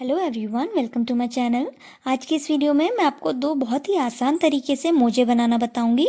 hello everyone welcome to my channel आज की इस वीडियो में मैं आपको दो बहुत ही आसान तरीके से मोजे बनाना बताऊंगी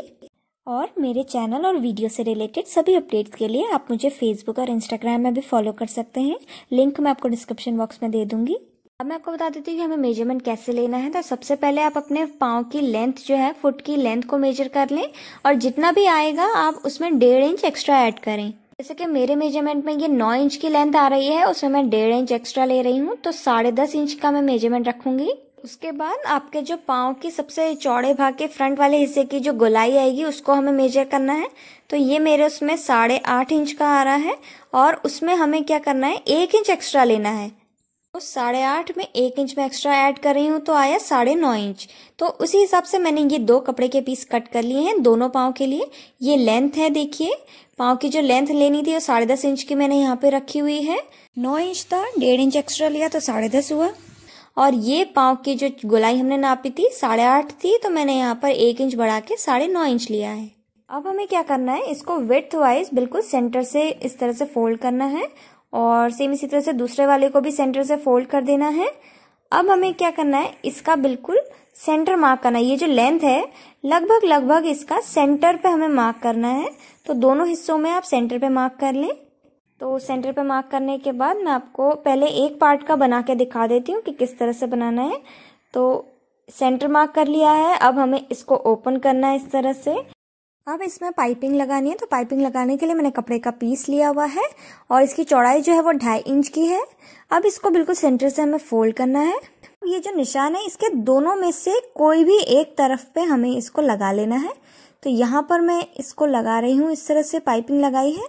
और मेरे चैनल और वीडियो से रिलेटेड सभी अपडेट्स के लिए आप मुझे फेसबुक और इंस्टाग्राम में भी फॉलो कर सकते हैं लिंक मैं आपको डिस्क्रिप्शन बॉक्स में दे दूंगी अब मैं आपको बता देती हूँ कि हमें मेजरमेंट कैसे लेना है तो सबसे पहले आप अपने पाँव की लेंथ जो है फुट की लेंथ को मेजर कर लें और जितना भी आएगा आप उसमें डेढ़ इंच एक्स्ट्रा ऐड करें जैसे कि मेरे मेजरमेंट में ये नौ इंच की लेंथ आ रही है उसमें मैं डेढ़ इंच एक्स्ट्रा ले रही हूँ तो साढ़े दस इंच का मैं मेजरमेंट रखूंगी उसके बाद आपके जो पाँव की सबसे चौड़े भाग के फ्रंट वाले हिस्से की जो गोलाई आएगी उसको हमें मेजर करना है तो ये मेरे उसमें साढ़े आठ इंच का आ रहा है और उसमें हमें क्या करना है एक इंच एक्स्ट्रा लेना है तो साढ़े आठ में एक इंच में एक्स्ट्रा ऐड कर रही हूँ तो आया साढ़े नौ इंच तो उसी हिसाब से मैंने ये दो कपड़े के पीस कट कर लिए हैं दोनों पाँव के लिए ये लेंथ है देखिए पाँव की जो लेंथ लेनी थी वो साढ़े दस इंच की मैंने यहाँ पे रखी हुई है नौ इंच था डेढ़ इंच एक्स्ट्रा लिया तो साढ़े दस हुआ और ये पाँव की जो गोलाई हमने नापी थी साढ़े आठ थी तो मैंने यहाँ पर एक इंच बढ़ा के साढ़े नौ इंच लिया है अब हमें क्या करना है इसको विथ वाइज बिल्कुल सेंटर से इस तरह से फोल्ड करना है और सेम इसी तरह से दूसरे वाले को भी सेंटर से फोल्ड कर देना है अब हमें क्या करना है इसका बिल्कुल सेंटर मार्क करना है ये जो लेंथ है लगभग लगभग इसका सेंटर पे हमें मार्क करना है तो दोनों हिस्सों में आप सेंटर पे मार्क कर लें तो सेंटर पे मार्क करने के बाद मैं आपको पहले एक पार्ट का बना के दिखा देती हूँ कि किस तरह से बनाना है तो सेंटर मार्क कर लिया है अब हमें इसको ओपन करना है इस तरह से अब इसमें पाइपिंग लगानी है तो पाइपिंग लगाने के लिए मैंने कपड़े का पीस लिया हुआ है और इसकी चौड़ाई जो है वो ढाई इंच की है अब इसको बिल्कुल सेंटर से हमें फोल्ड करना है ये जो निशान है इसके दोनों में से कोई भी एक तरफ पे हमें इसको लगा लेना है तो यहाँ पर मैं इसको लगा रही हूँ इस तरह से पाइपिंग लगाई है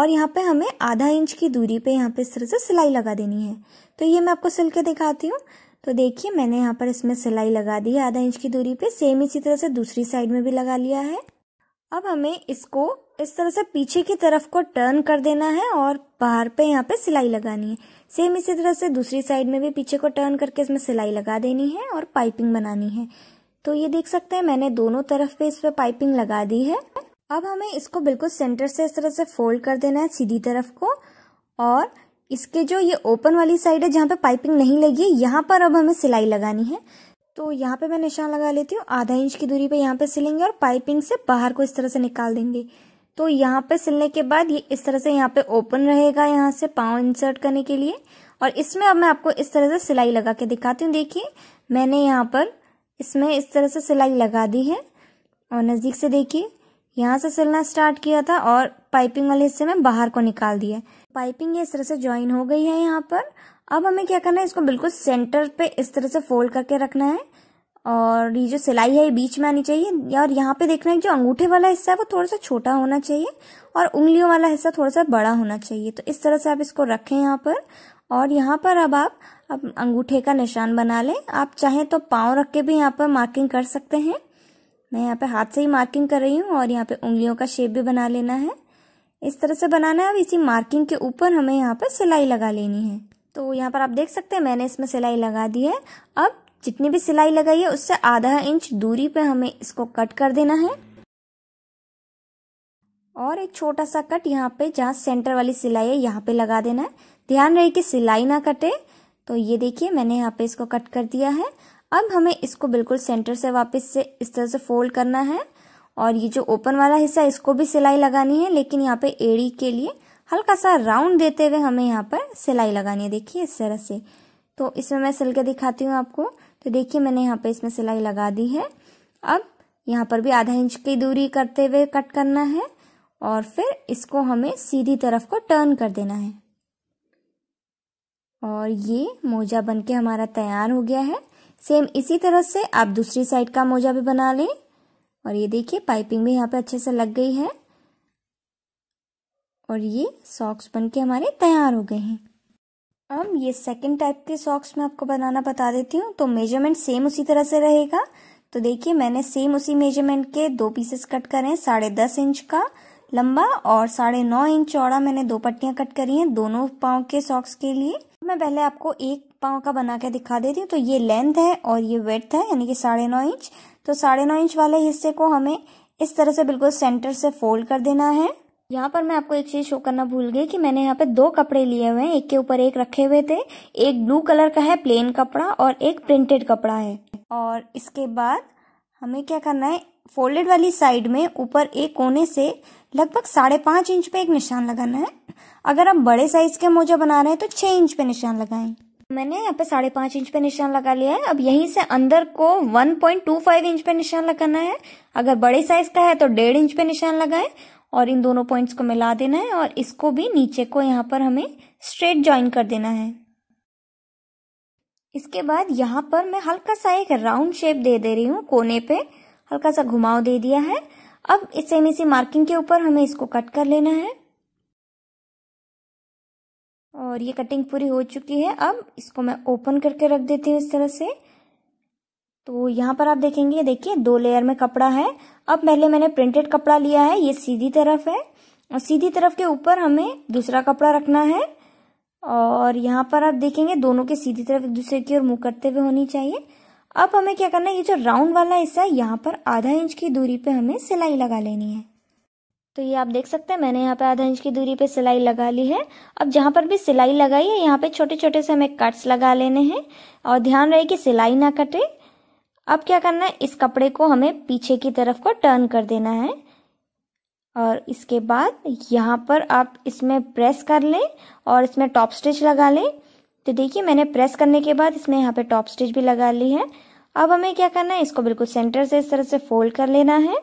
और यहाँ पे हमें आधा इंच की दूरी पे यहाँ पे इस तरह से सिलाई लगा देनी है तो ये मैं आपको सिल के दिखाती हूँ तो देखिए मैंने यहाँ पर इसमें सिलाई लगा दी है आधा इंच की दूरी पे सेम इसी तरह से दूसरी साइड में भी लगा लिया है अब हमें इसको इस तरह से पीछे की तरफ को टर्न कर देना है और बाहर पे यहाँ पे सिलाई लगानी है सेम इसी तरह से दूसरी साइड में भी पीछे को टर्न करके इसमें सिलाई लगा देनी है और पाइपिंग बनानी है तो ये देख सकते हैं मैंने दोनों तरफ पे इस पर पाइपिंग लगा दी है अब हमें इसको बिल्कुल सेंटर से इस तरह से फोल्ड कर देना है सीधी तरफ को और इसके जो ये ओपन वाली साइड है जहाँ पे पाइपिंग नहीं लगी है यहाँ पर अब हमें सिलाई लगानी है तो यहाँ पे मैं निशान लगा लेती हूँ आधा इंच की दूरी पे यहाँ पे सिलेंगे और पाइपिंग से बाहर को इस तरह से निकाल देंगे तो यहाँ पे सिलने के बाद ये इस तरह से यहाँ पे ओपन रहेगा यहाँ से पाँव इंसर्ट करने के लिए और इसमें अब मैं आपको इस तरह से सिलाई लगा के दिखाती हूँ देखिए मैंने यहाँ पर इसमें इस तरह से सिलाई लगा दी है और नज़दीक से देखिए यहाँ से सिलना स्टार्ट किया था और पाइपिंग वाले हिस्से में बाहर को निकाल दिया पाइपिंग इस तरह से ज्वाइन हो गई है यहाँ पर अब हमें क्या करना है इसको बिल्कुल सेंटर पे इस तरह से फोल्ड करके रखना है और ये जो सिलाई है ये बीच में आनी चाहिए और यहाँ पे देखना है जो अंगूठे वाला हिस्सा है वो थोड़ा सा छोटा होना चाहिए और उंगलियों वाला हिस्सा थोड़ा सा बड़ा होना चाहिए तो इस तरह से आप इसको रखें यहाँ पर और यहाँ पर अब आप अब अंगूठे का निशान बना लें आप चाहें तो पाँव रख के भी यहाँ पर मार्किंग कर सकते हैं मैं यहाँ पे हाथ से ही मार्किंग कर रही हूँ और यहाँ पे उंगलियों का शेप भी बना लेना है इस तरह से बनाना है अब इसी मार्किंग के ऊपर हमें यहाँ पर सिलाई लगा लेनी है तो यहाँ पर आप देख सकते हैं मैंने इसमें सिलाई लगा दी है अब जितनी भी सिलाई लगाई है उससे आधा इंच दूरी पे हमें इसको कट कर देना है और एक छोटा सा कट यहाँ पे जहाँ सेंटर वाली सिलाई है यहाँ पे लगा देना है ध्यान रहे कि सिलाई ना कटे तो ये देखिए मैंने यहाँ पे इसको कट कर दिया है अब हमें इसको बिल्कुल सेंटर से वापस से इस तरह से फोल्ड करना है और ये जो ओपन वाला हिस्सा इसको भी सिलाई लगानी है लेकिन यहाँ पे एड़ी के लिए हल्का सा राउंड देते हुए हमें यहाँ पर सिलाई लगानी है देखिए इस तरह से तो इसमें मैं सिल के दिखाती हूँ आपको तो देखिए मैंने यहाँ पे इसमें सिलाई लगा दी है अब यहाँ पर भी आधा इंच की दूरी करते हुए कट करना है और फिर इसको हमें सीधी तरफ को टर्न कर देना है और ये मोजा बनके हमारा तैयार हो गया है सेम इसी तरह से आप दूसरी साइड का मोजा भी बना लें और ये देखिए पाइपिंग भी यहाँ पे अच्छे से लग गई है और ये सॉक्स बन के हमारे तैयार हो गए हैं अब ये सेकंड टाइप के सॉक्स मैं आपको बनाना बता देती हूँ तो मेजरमेंट सेम उसी तरह से रहेगा तो देखिए मैंने सेम उसी मेजरमेंट के दो पीसेस कट करे हैं साढ़े दस इंच का लंबा और साढ़े नौ इंच चौड़ा मैंने दो पट्टियां कट करी हैं दोनों पाओ के सॉक्स के लिए मैं पहले आपको एक पाओ का बना के दिखा देती हूँ तो ये लेंथ है और ये वेथ है यानी कि साढ़े नौ इंच तो साढ़े नौ इंच वाले हिस्से को हमें इस तरह से बिल्कुल सेंटर से फोल्ड कर देना है यहाँ पर मैं आपको एक चीज शो करना भूल गई कि मैंने यहाँ पे दो कपड़े लिए हुए हैं एक के ऊपर एक रखे हुए थे एक ब्लू कलर का है प्लेन कपड़ा और एक प्रिंटेड कपड़ा है और इसके बाद हमें क्या करना है फोल्डेड वाली साइड में ऊपर एक कोने से लगभग साढ़े पांच इंच पे एक निशान लगाना है अगर आप बड़े साइज के मोजा बना रहे हैं तो छह इंच पे निशान लगाएं मैंने यहाँ पे साढ़े पांच इंच पे निशान लगा लिया है अब यहीं से अंदर को 1.25 इंच पे निशान लगाना है अगर बड़े साइज का है तो डेढ़ इंच पे निशान लगाएं और इन दोनों पॉइंट्स को मिला देना है और इसको भी नीचे को यहाँ पर हमें स्ट्रेट ज्वाइन कर देना है इसके बाद यहाँ पर मैं हल्का सा एक राउंड शेप दे दे रही हूँ कोने पे हल्का सा घुमाव दे दिया है अब इस सेम इसी मार्किंग के ऊपर हमें इसको कट कर लेना है और ये कटिंग पूरी हो चुकी है अब इसको मैं ओपन करके रख देती हूँ इस तरह से तो यहाँ पर आप देखेंगे देखिए दो लेयर में कपड़ा है अब पहले मैंने प्रिंटेड कपड़ा लिया है ये सीधी तरफ है और सीधी तरफ के ऊपर हमें दूसरा कपड़ा रखना है और यहाँ पर आप देखेंगे दोनों के सीधी तरफ एक दूसरे की ओर मुंह करते हुए होनी चाहिए अब हमें क्या करना है ये जो राउंड वाला हिस्सा है यहाँ पर आधा इंच की दूरी पे हमें सिलाई लगा लेनी है तो ये आप देख सकते हैं मैंने यहाँ पे आधा इंच की दूरी पे सिलाई लगा ली है अब जहाँ पर भी सिलाई लगाई है यहाँ पे छोटे छोटे से हमें कट्स लगा लेने हैं और ध्यान रहे कि सिलाई ना कटे अब क्या करना है इस कपड़े को हमें पीछे की तरफ को टर्न कर देना है और इसके बाद यहाँ पर आप इसमें प्रेस कर लें और इसमें टॉप स्टिच लगा लें तो देखिए मैंने प्रेस करने के बाद इसमें यहाँ पे टॉप स्टिच भी लगा ली है अब हमें क्या करना है इसको बिल्कुल सेंटर से इस तरह से फोल्ड कर लेना है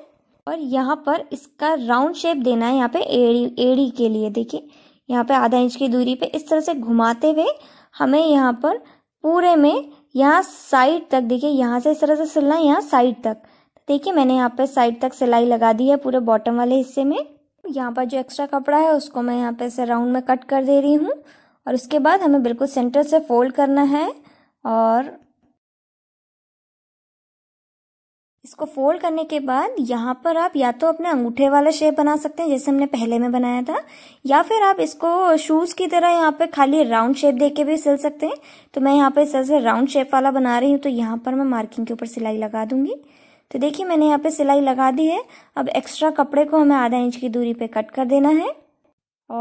और यहाँ पर इसका राउंड शेप देना है यहाँ पे एड़ी एड़ी के लिए देखिए यहाँ पे आधा इंच की दूरी पे इस तरह से घुमाते हुए हमें यहाँ पर पूरे में यहाँ साइड तक देखिए यहाँ से इस तरह से सिलना है यहाँ साइड तक देखिए मैंने यहाँ पे साइड तक सिलाई लगा दी है पूरे बॉटम वाले हिस्से में यहाँ पर जो एक्स्ट्रा कपड़ा है उसको मैं यहाँ पे से राउंड में कट कर दे रही हूँ और उसके बाद हमें बिल्कुल सेंटर से फोल्ड करना है और इसको फोल्ड करने के बाद यहाँ पर आप या तो अपने अंगूठे वाला शेप बना सकते हैं जैसे हमने पहले में बनाया था या फिर आप इसको शूज की तरह यहाँ पे खाली राउंड शेप देके भी सिल सकते हैं तो मैं यहाँ पे इस तरह से राउंड शेप वाला बना रही हूँ तो यहाँ पर मैं मार्किंग के ऊपर सिलाई लगा दूंगी तो देखिए मैंने यहाँ पे सिलाई लगा दी है अब एक्स्ट्रा कपड़े को हमें आधा इंच की दूरी पे कट कर देना है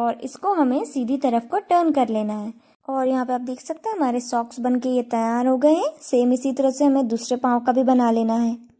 और इसको हमें सीधी तरफ को टर्न कर लेना है और यहाँ पे आप देख सकते हैं हमारे सॉक्स बन के ये तैयार हो गए हैं सेम इसी तरह से हमें दूसरे पाँव का भी बना लेना है